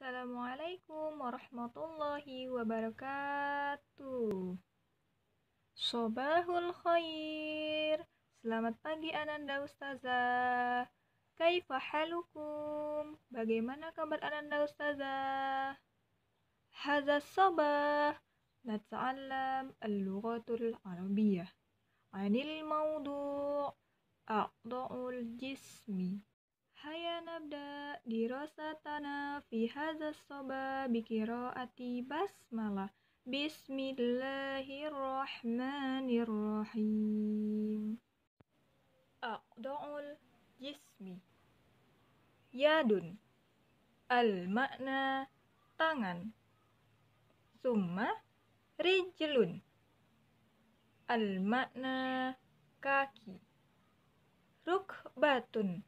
Assalamualaikum warahmatullahi wabarakatuh. Sobahul khair. Selamat pagi Ananda Ustazah. Kaifahalukum Bagaimana kabar Ananda Ustazah? Hadza sabah nata'allam al-lughatul arabiyah. Anil maudu' A'da'ul jismi. Hayanabda' dirosatana fi hadza soba ati basmala Bismillahirrahmanirrahim Aqda'ul jismi Yadun Al-makna tangan Summa rijlun Al-makna kaki Rukbatun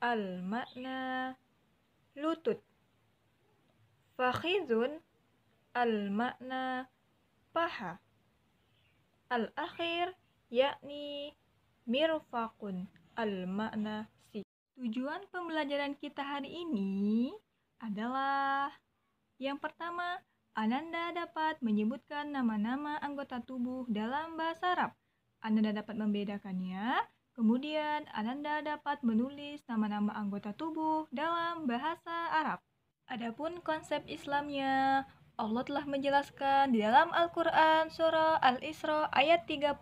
Al-makna lutut. Fakhizun al-makna paha. Al-akhir yakni mirfakun, al-makna si. Tujuan pembelajaran kita hari ini adalah yang pertama, Ananda dapat menyebutkan nama-nama anggota tubuh dalam bahasa Arab. Ananda dapat membedakannya Kemudian, Ananda dapat menulis nama-nama anggota tubuh dalam bahasa Arab. Adapun konsep Islamnya, Allah telah menjelaskan di dalam Al-Quran Surah Al-Isra ayat 36.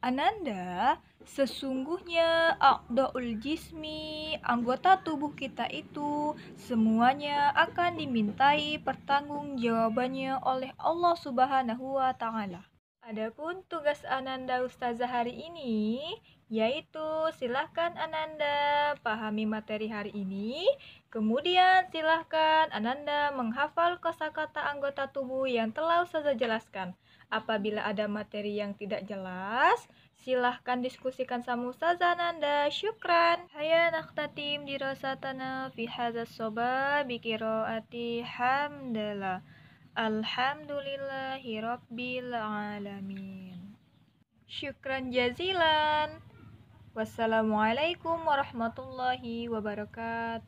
Ananda, sesungguhnya akdo'ul jismi, anggota tubuh kita itu, semuanya akan dimintai pertanggungjawabannya oleh Allah Subhanahu wa Ta'ala. Adapun tugas Ananda Ustazah hari ini yaitu silahkan Ananda pahami materi hari ini, kemudian silahkan Ananda menghafal kosakata anggota tubuh yang telah Ustazah jelaskan. Apabila ada materi yang tidak jelas, silahkan diskusikan sama Ustazah Ananda. Syukran. Hayya naktatim dirasatana fi hadzas soba bikiroati hamdalah. Alhamdulillahirabbil Syukran jazilan. Wassalamualaikum warahmatullahi wabarakatuh.